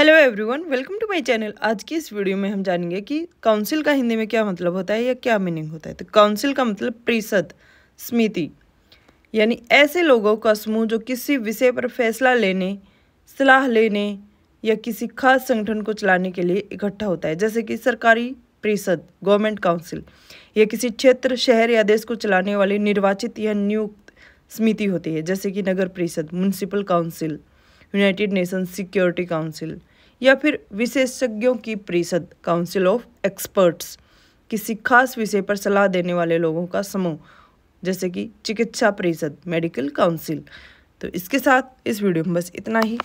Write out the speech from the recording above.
hello everyone welcome to my channel आज की इस वीडियो में हम जानेंगे कि काउंसिल का हिंदी में क्या मतलब होता है या क्या मीनिंग होता है तो काउंसिल का मतलब परिषद समिति यानी ऐसे लोगों का समूह जो किसी विषय पर फैसला लेने सलाह लेने या किसी खास संगठन को चलाने के लिए इकट्ठा होता है जैसे कि सरकारी परिषद गवर्नमेंट काउंसिल या किसी क्षेत्र शहर या देश को चलाने वाली निर्वाचित या नियुक्त समिति होती है जैसे कि नगर परिषद municipal council United Nation Security Council या फिर विशेषज्ञों की परिषद काउंसिल ऑफ एक्सपर्ट्स किसी खास विषय पर सलाह देने वाले लोगों का समूह जैसे कि चिकित्सा परिषद मेडिकल काउंसिल तो इसके साथ इस वीडियो में बस इतना ही